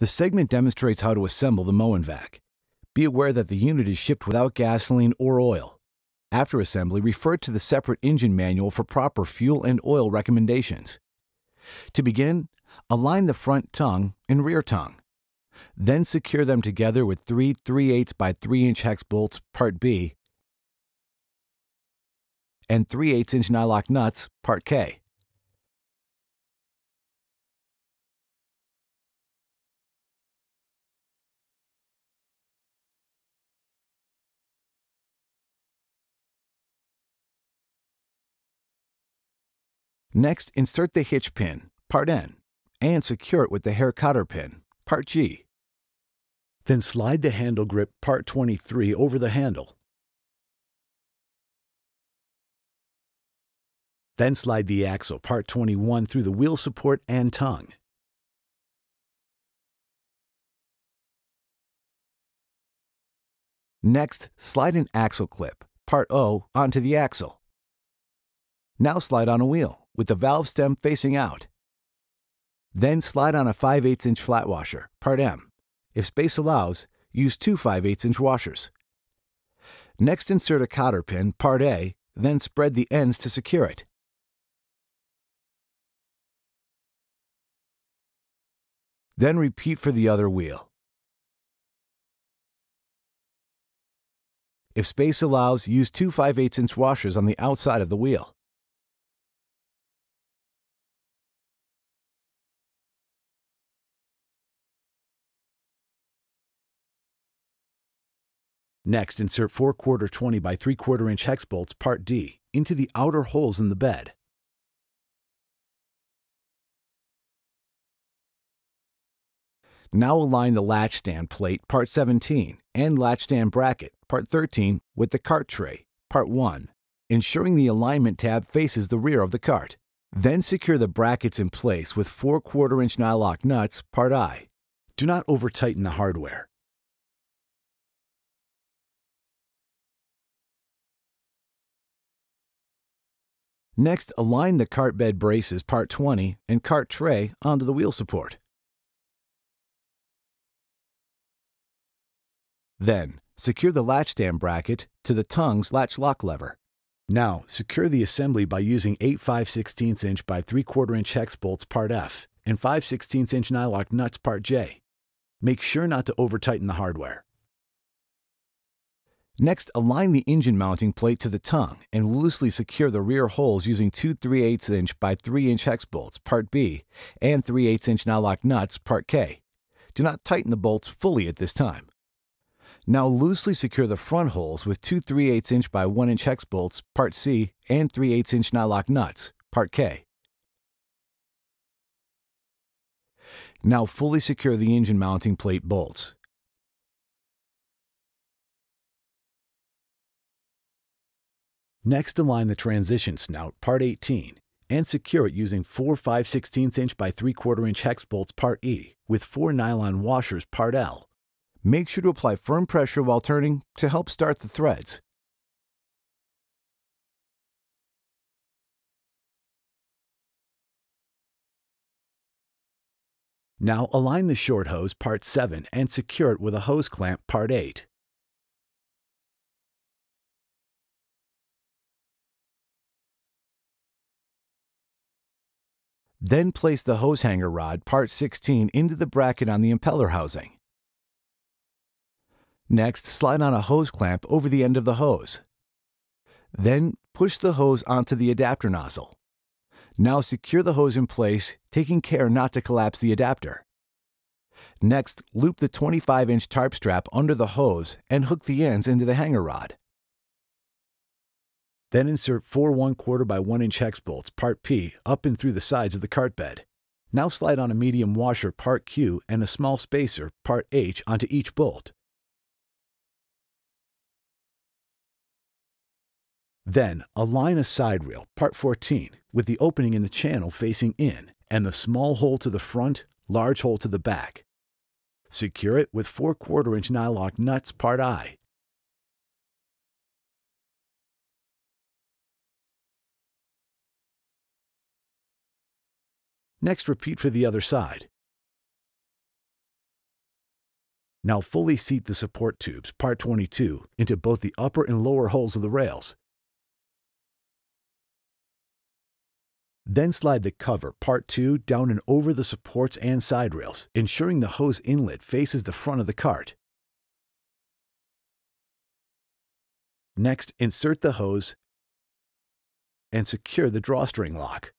The segment demonstrates how to assemble the Moenvac. Be aware that the unit is shipped without gasoline or oil. After assembly, refer to the separate engine manual for proper fuel and oil recommendations. To begin, align the front tongue and rear tongue. Then secure them together with three 3 8 by 3 inch hex bolts, Part B, and 3 8 inch nylock nuts, Part K. Next, insert the hitch pin, part N, and secure it with the hair cutter pin, part G. Then slide the handle grip, part 23, over the handle. Then slide the axle, part 21, through the wheel support and tongue. Next, slide an axle clip, part O, onto the axle. Now slide on a wheel with the valve stem facing out. Then slide on a 5 8 inch flat washer, part M. If space allows, use two 5 8 inch washers. Next insert a cotter pin, part A, then spread the ends to secure it. Then repeat for the other wheel. If space allows, use two 5 8 inch washers on the outside of the wheel. Next, insert 4 quarter 20 by 3 quarter inch hex bolts, part D, into the outer holes in the bed. Now align the latch stand plate, part 17, and latch stand bracket, part 13, with the cart tray, part 1, ensuring the alignment tab faces the rear of the cart. Then secure the brackets in place with 4 quarter inch nylock nuts, part I. Do not over tighten the hardware. Next, align the cart bed braces part 20 and cart tray onto the wheel support. Then, secure the latch dam bracket to the tongue's latch lock lever. Now, secure the assembly by using 8 5 16 inch by 3 4 inch hex bolts part F and 5 16 inch nylock nuts part J. Make sure not to over tighten the hardware. Next, align the engine mounting plate to the tongue and loosely secure the rear holes using two 3 8 inch by 3 inch hex bolts, Part B, and 3 8 inch Nylock nuts, Part K. Do not tighten the bolts fully at this time. Now loosely secure the front holes with two 3 8 inch by 1 inch hex bolts, Part C, and 3 8 inch Nylock nuts, Part K. Now fully secure the engine mounting plate bolts. Next, align the transition snout, part 18, and secure it using four 5 16 inch by 3 4 inch hex bolts, part E, with four nylon washers, part L. Make sure to apply firm pressure while turning to help start the threads. Now align the short hose, part 7, and secure it with a hose clamp, part 8. Then place the hose hanger rod, part 16, into the bracket on the impeller housing. Next, slide on a hose clamp over the end of the hose. Then push the hose onto the adapter nozzle. Now secure the hose in place, taking care not to collapse the adapter. Next, loop the 25-inch tarp strap under the hose and hook the ends into the hanger rod. Then insert four 1 quarter by 1 inch hex bolts, part P, up and through the sides of the cart bed. Now slide on a medium washer, part Q, and a small spacer, part H, onto each bolt. Then, align a side rail, part 14, with the opening in the channel facing in, and the small hole to the front, large hole to the back. Secure it with 4 quarter inch nylock nuts, part I, Next, repeat for the other side. Now fully seat the support tubes, part 22, into both the upper and lower holes of the rails. Then slide the cover, part 2, down and over the supports and side rails, ensuring the hose inlet faces the front of the cart. Next, insert the hose and secure the drawstring lock.